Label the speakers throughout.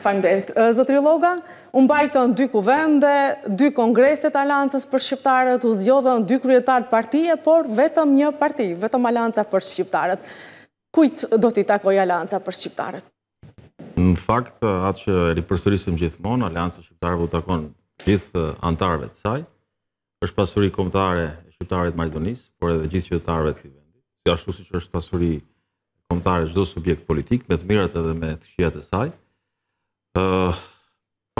Speaker 1: Fajmderit, Zotri Loga, unë bajtën dy kuvende, dy kongreset alancës për shqiptarët, u zjodhën dy kryetarët partije, por vetëm një parti, vetëm alancëa për shqiptarët. Kujtë do t'i takoj alancëa për shqiptarët?
Speaker 2: Në fakt, atë që e ripërsërisim gjithmonë, alancëa shqiptarëve u takon gjithë antarëve të saj, është pasuri komtare shqiptarët Majdonis, por edhe gjithë qëtëtarëve të këtë vendi. Gjashtu si që është pasuri komtare gjithë subjekt politik, me edhe me të saj, pa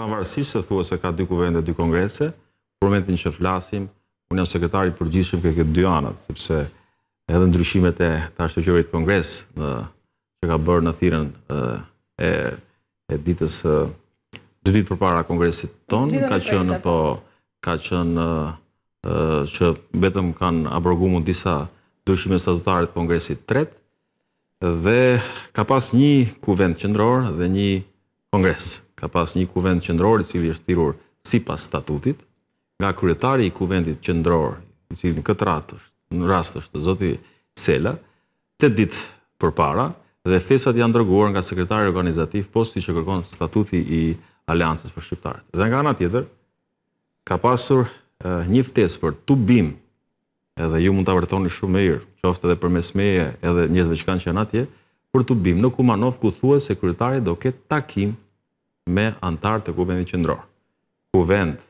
Speaker 2: varësisht se thua se ka dy kuvend dy kongrese, për momentin që flasim, unë jam sekretari përgjishëm këtë këtë dy anët, sepse edhe ndryshimet e ta shtë kongres në që ka bërë në thiren e ditës dy ditë për para kongresit tonë, ka qënë po ka qënë që vetëm kanë abrogumë disa dërshime statutarit kongresit tret, dhe ka pas një kuvend qëndror dhe një Kongres. Ka pas një kuvend qëndror i cili është thirrur sipas statutit, nga kryetari i kuvendit qëndror, i cili në këtë ratë është në rast është zoti Sela, të ditë përpara dhe thesat janë dërguar nga sekretari organizativ posti që kërkon statuti i Aleancës për shqiptarët. Dhe nga ana tjetër ka pasur eh, një ftesë për tubim edhe ju mund ta vërtetoni shumë mirë, qoftë edhe përmes meje, edhe njerëzve që kanë qenë atje, për të bimë Në Kumanov ku thua se kryetari do ketë takim me antarë të kuvendit qëndror. Kuvend.